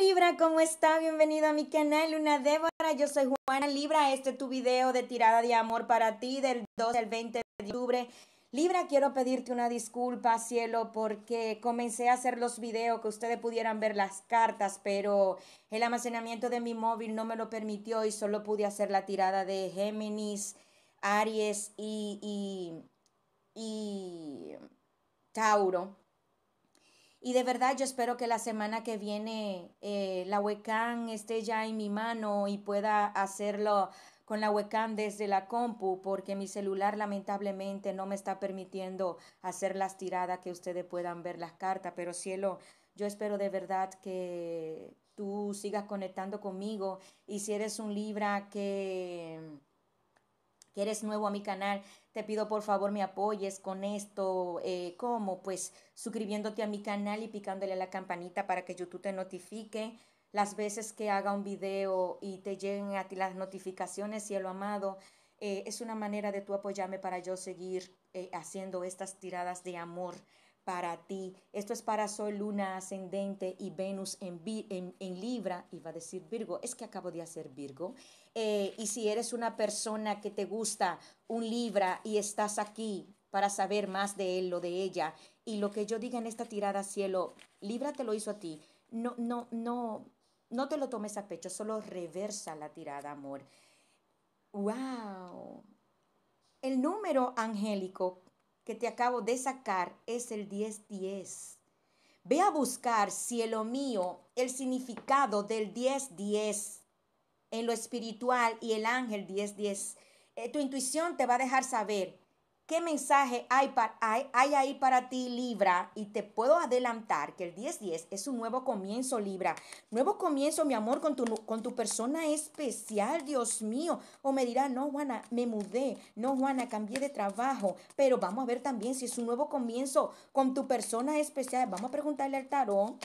Libra, ¿cómo está? Bienvenido a mi canal Luna Débora. Yo soy Juana Libra. Este es tu video de tirada de amor para ti del 2 al 20 de octubre. Libra, quiero pedirte una disculpa, cielo, porque comencé a hacer los videos que ustedes pudieran ver las cartas, pero el almacenamiento de mi móvil no me lo permitió y solo pude hacer la tirada de Géminis, Aries y Tauro. Y de verdad yo espero que la semana que viene eh, la webcam esté ya en mi mano y pueda hacerlo con la webcam desde la compu porque mi celular lamentablemente no me está permitiendo hacer las tiradas que ustedes puedan ver las cartas, pero cielo, yo espero de verdad que tú sigas conectando conmigo y si eres un Libra que que eres nuevo a mi canal, te pido por favor me apoyes con esto, eh, ¿cómo? Pues suscribiéndote a mi canal y picándole a la campanita para que YouTube te notifique las veces que haga un video y te lleguen a ti las notificaciones, cielo amado. Eh, es una manera de tú apoyarme para yo seguir eh, haciendo estas tiradas de amor para ti. Esto es para Sol, Luna, Ascendente y Venus en, en, en Libra. Iba a decir Virgo, es que acabo de hacer Virgo. Eh, y si eres una persona que te gusta un Libra y estás aquí para saber más de él o de ella, y lo que yo diga en esta tirada, cielo, Libra te lo hizo a ti. No, no, no, no te lo tomes a pecho, solo reversa la tirada, amor. ¡Wow! El número angélico que te acabo de sacar es el 1010. Ve a buscar, cielo mío, el significado del 1010 en lo espiritual y el ángel 1010. 10. Eh, tu intuición te va a dejar saber qué mensaje hay, para, ahí para ti Libra y te puedo adelantar que el 10-10 es un nuevo comienzo Libra. Nuevo comienzo, mi amor, con tu, con tu persona especial, Dios mío. O me dirá, no, Juana, me mudé, no, Juana, cambié de trabajo, pero vamos a ver también si es un nuevo comienzo con tu persona especial. Vamos a preguntarle al tarón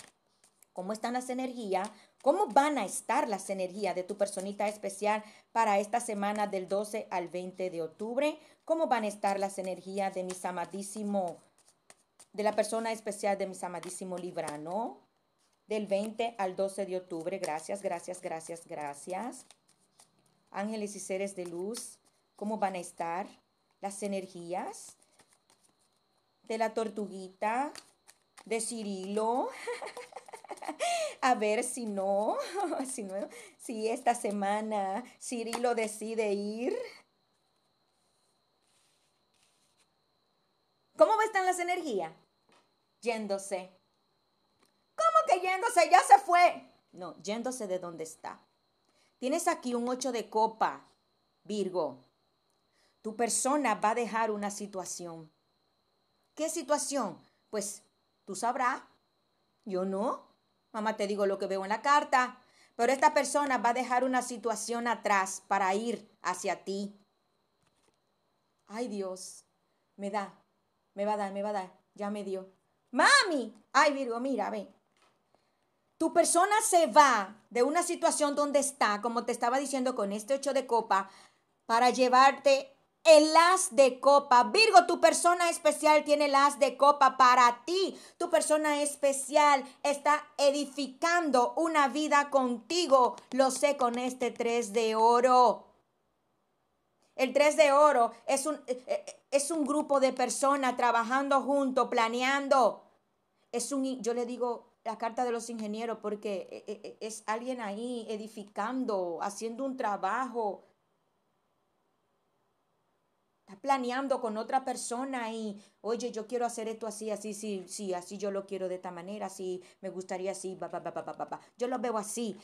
cómo están las energías ¿Cómo van a estar las energías de tu personita especial para esta semana del 12 al 20 de octubre? ¿Cómo van a estar las energías de mis amadísimo, de la persona especial de mis amadísimo Librano? Del 20 al 12 de octubre. Gracias, gracias, gracias, gracias. Ángeles y seres de luz, ¿cómo van a estar las energías de la tortuguita, de Cirilo? a ver si no, si esta semana Cirilo decide ir. ¿Cómo están las energías? Yéndose. ¿Cómo que yéndose? Ya se fue. No, yéndose de donde está. Tienes aquí un 8 de copa, Virgo. Tu persona va a dejar una situación. ¿Qué situación? Pues tú sabrás. Yo no. Mamá, te digo lo que veo en la carta. Pero esta persona va a dejar una situación atrás para ir hacia ti. Ay Dios, me da, me va a dar, me va a dar, ya me dio. Mami, ay Virgo, mira, ve. Tu persona se va de una situación donde está, como te estaba diciendo con este ocho de copa, para llevarte el as de copa. Virgo, tu persona especial tiene el as de copa para ti. Tu persona especial está edificando una vida contigo. Lo sé con este 3 de oro. El 3 de oro es un, eh, eh, es un grupo de personas trabajando juntos, planeando. Es un, yo le digo, la carta de los ingenieros porque eh, es alguien ahí edificando, haciendo un trabajo, planeando con otra persona y, oye, yo quiero hacer esto así, así, sí, sí, así yo lo quiero de esta manera, así me gustaría así, papá papá Yo lo veo así.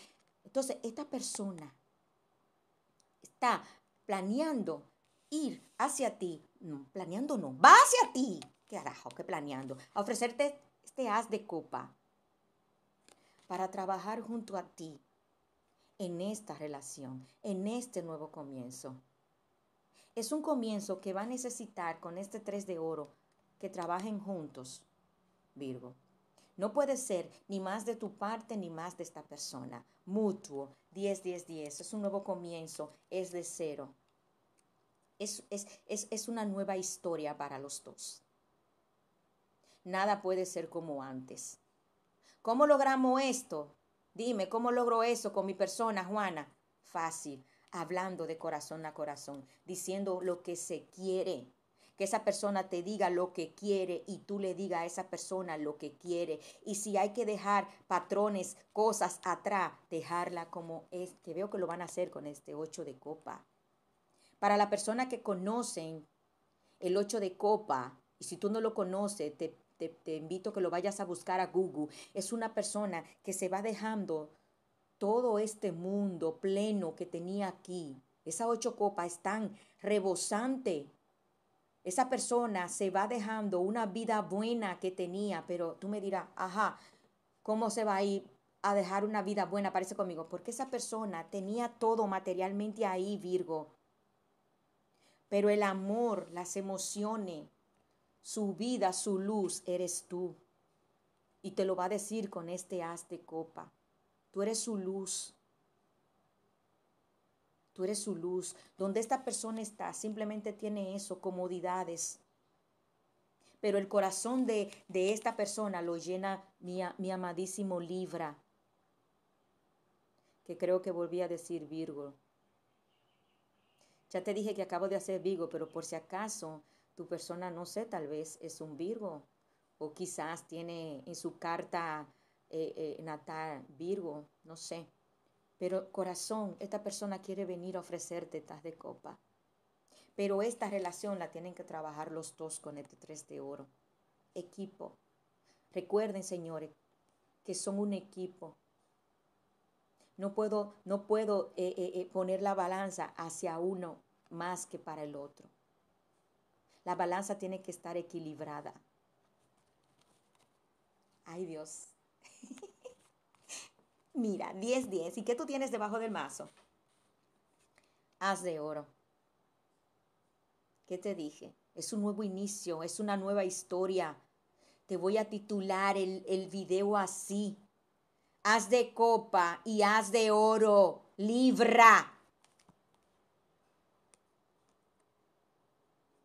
Entonces, esta persona está planeando ir hacia ti. No, planeando no, va hacia ti. ¿Qué carajo, que planeando? A ofrecerte este haz de copa para trabajar junto a ti en esta relación, en este nuevo comienzo. Es un comienzo que va a necesitar con este tres de oro que trabajen juntos, Virgo. No puede ser ni más de tu parte ni más de esta persona. Mutuo, 10, 10, 10. Es un nuevo comienzo, es de cero. Es, es, es, es una nueva historia para los dos. Nada puede ser como antes. ¿Cómo logramos esto? Dime, ¿cómo logro eso con mi persona, Juana? Fácil hablando de corazón a corazón, diciendo lo que se quiere. Que esa persona te diga lo que quiere y tú le digas a esa persona lo que quiere. Y si hay que dejar patrones, cosas atrás, dejarla como es, que veo que lo van a hacer con este 8 de copa. Para la persona que conocen el 8 de copa, y si tú no lo conoces, te, te invito que lo vayas a buscar a Google, es una persona que se va dejando todo este mundo pleno que tenía aquí, esa ocho copas están rebosante. Esa persona se va dejando una vida buena que tenía, pero tú me dirás, ajá, ¿cómo se va a ir a dejar una vida buena? Parece conmigo, porque esa persona tenía todo materialmente ahí, Virgo. Pero el amor, las emociones, su vida, su luz, eres tú. Y te lo va a decir con este haz de copa. Tú eres su luz. Tú eres su luz. Donde esta persona está, simplemente tiene eso, comodidades. Pero el corazón de, de esta persona lo llena mi, mi amadísimo Libra, que creo que volví a decir Virgo. Ya te dije que acabo de hacer Virgo, pero por si acaso tu persona, no sé, tal vez es un Virgo o quizás tiene en su carta eh, eh, natal, Virgo, no sé. Pero corazón, esta persona quiere venir a ofrecerte tas de copa. Pero esta relación la tienen que trabajar los dos con este tres de oro. Equipo. Recuerden, señores, que son un equipo. No puedo, no puedo eh, poner la balanza hacia uno más que para el otro. La balanza tiene que estar equilibrada. Ay Dios, Mira, 10, 10. ¿Y qué tú tienes debajo del mazo? Haz de oro. ¿Qué te dije? Es un nuevo inicio, es una nueva historia. Te voy a titular el, el video así. Haz de copa y haz de oro. Libra.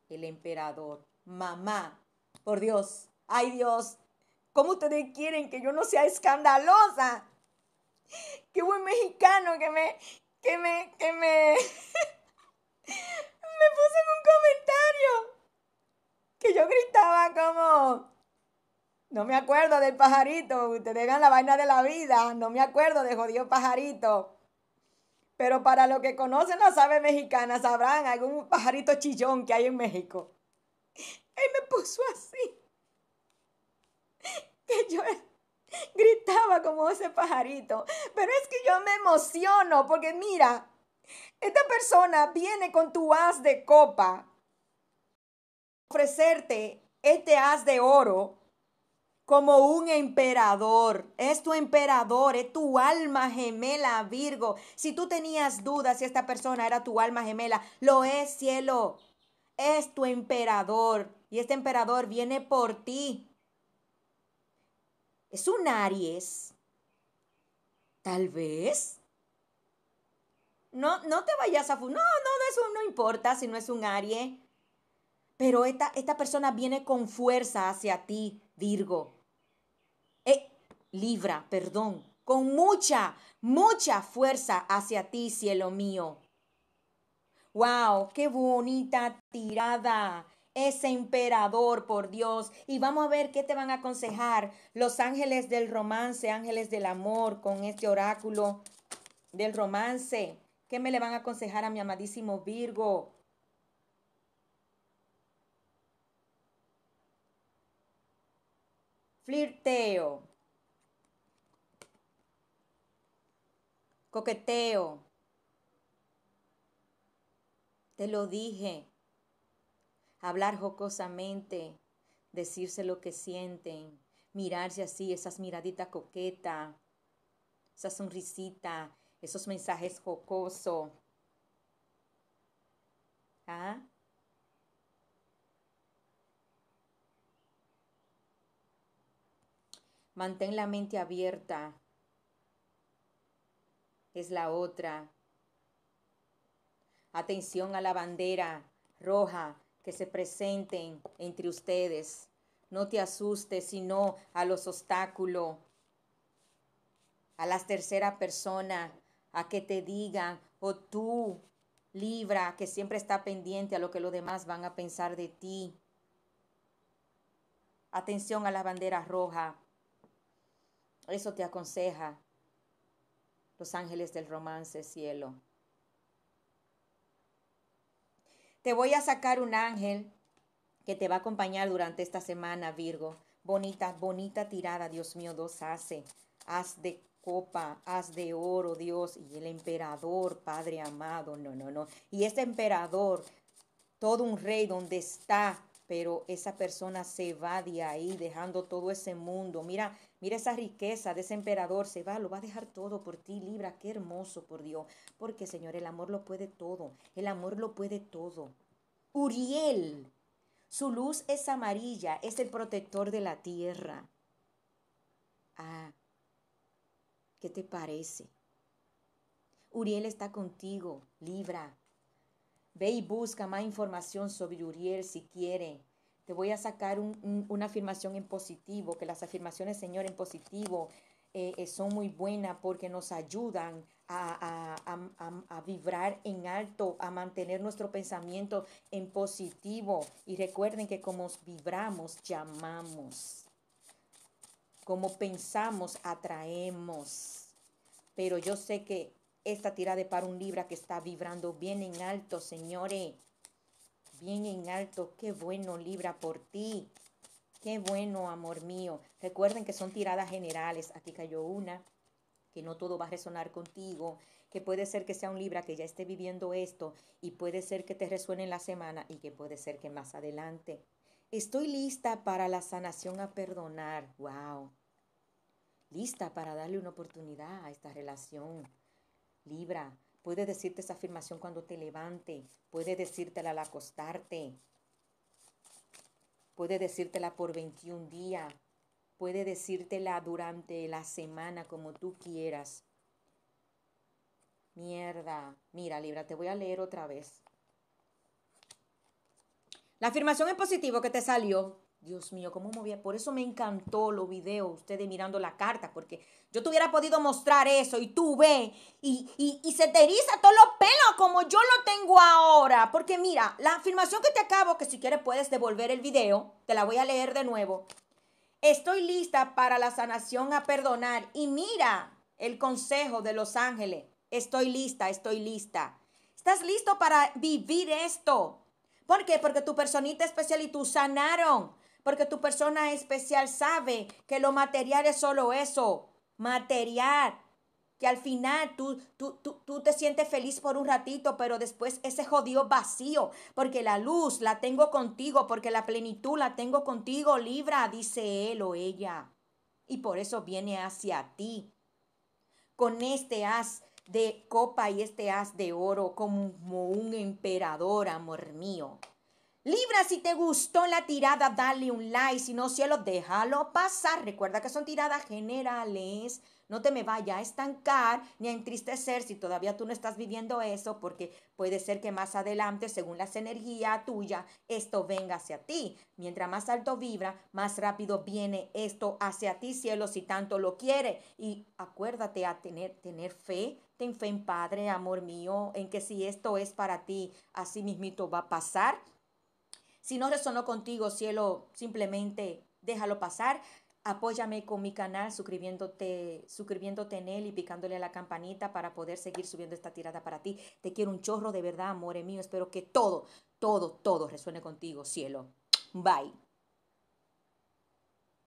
El emperador. Mamá. Por Dios. Ay Dios. ¿Cómo ustedes quieren que yo no sea escandalosa? qué buen mexicano que me, que me, que me, me puso en un comentario que yo gritaba como, no me acuerdo del pajarito, ustedes vean la vaina de la vida, no me acuerdo de jodido pajarito. Pero para los que conocen las aves mexicanas, sabrán algún pajarito chillón que hay en México. Él me puso así. Que yo gritaba como ese pajarito. Pero es que yo me emociono porque mira, esta persona viene con tu haz de copa, ofrecerte este haz de oro como un emperador. Es tu emperador, es tu alma gemela, Virgo. Si tú tenías dudas si esta persona era tu alma gemela, lo es, cielo. Es tu emperador. Y este emperador viene por ti es un Aries. Tal vez. No, no te vayas a... No, no, no, no importa si no es un Aries. Pero esta, esta persona viene con fuerza hacia ti, Virgo. Eh, Libra, perdón. Con mucha, mucha fuerza hacia ti, cielo mío. ¡Wow! ¡Qué bonita tirada! ese emperador por Dios. Y vamos a ver qué te van a aconsejar los ángeles del romance, ángeles del amor con este oráculo del romance. ¿Qué me le van a aconsejar a mi amadísimo Virgo? Flirteo. Coqueteo. Te lo dije hablar jocosamente, decirse lo que sienten, mirarse así, esas miraditas coqueta, esa sonrisita, esos mensajes jocosos. ¿Ah? Mantén la mente abierta. Es la otra. Atención a la bandera roja que se presenten entre ustedes. No te asustes sino a los obstáculos, a las tercera persona, a que te digan, o oh, tú, Libra, que siempre está pendiente a lo que los demás van a pensar de ti. Atención a las banderas rojas. Eso te aconseja los ángeles del romance, cielo. Te voy a sacar un ángel que te va a acompañar durante esta semana, Virgo. Bonita, bonita tirada, Dios mío, dos hace. Haz de copa, haz de oro, Dios, y el emperador, Padre amado, no, no, no. Y este emperador, todo un rey donde está pero esa persona se va de ahí dejando todo ese mundo. Mira, mira esa riqueza de ese emperador, se va, lo va a dejar todo por ti, Libra, qué hermoso, por Dios. Porque, Señor, el amor lo puede todo, el amor lo puede todo. Uriel, su luz es amarilla, es el protector de la tierra. Ah, ¿qué te parece? Uriel está contigo, Libra. Ve y busca más información sobre Uriel si quiere. Te voy a sacar una afirmación en positivo, que las afirmaciones, Señor, en positivo eh, eh, son muy buenas porque nos ayudan a, a, vibrar en alto, a mantener nuestro pensamiento en positivo. Y recuerden que como vibramos, llamamos. Como pensamos, atraemos. Pero yo sé que esta tirada de para un libra que está vibrando bien en alto, señores. Bien en alto. Qué bueno, libra, por ti. Qué bueno, amor mío. Recuerden que son tiradas generales. Aquí cayó una, que no todo va a resonar contigo, que puede ser que sea un Libra que ya esté viviendo esto y puede ser que te resuene en la semana y que puede ser que más adelante. Estoy lista para la sanación a perdonar. ¡Wow! Lista para darle una oportunidad a esta relación Libra, puede decirte esa afirmación cuando te levante, puede decírtela al acostarte, puede decírtela por 21 días, puede decírtela durante la semana como tú quieras. Mierda, mira Libra, te voy a leer otra vez. La afirmación es positivo que te salió Dios mío, cómo movía. Por eso me encantó los videos, ustedes mirando la carta, porque yo te hubiera podido mostrar eso y tú ve y, y, y se te eriza todos los pelos como yo lo tengo ahora. Porque mira, la afirmación que te acabo, que si quieres puedes devolver el video, te la voy a leer de nuevo. Estoy lista para la sanación a perdonar. Y mira el consejo de los ángeles. Estoy lista, estoy lista. ¿Estás listo para vivir esto? ¿Por qué? Porque tu personita especial y tú sanaron porque tu persona especial sabe que lo material es solo eso, material. Que al final tú, tú, tú, te sientes feliz por un ratito, pero después ese jodido vacío, porque la luz la tengo contigo, porque la plenitud la tengo contigo, Libra, dice él o ella. Y por eso viene hacia ti. Con este haz de copa y este haz de oro como un emperador, amor mío. Libra, si te gustó la tirada, dale un like. Si no, cielo, déjalo pasar. Recuerda que son tiradas generales. No te me vaya a estancar ni a entristecer si todavía tú no estás viviendo eso, porque puede ser que más adelante, según las energías tuya esto venga hacia ti. Mientras más alto vibra, más rápido viene esto hacia ti, cielo, si tanto lo quiere. Y acuérdate a tener, tener fe, ten fe en Padre, amor mío, en que si esto es para ti, así mismito va a pasar si no resonó contigo, cielo, simplemente déjalo pasar. Apóyame con mi canal suscribiéndote, suscribiéndote en él y picándole a la campanita para poder seguir subiendo esta tirada para ti. Te quiero un chorro de verdad, amor mío. Espero que todo, todo, todo resuene contigo, cielo. Bye.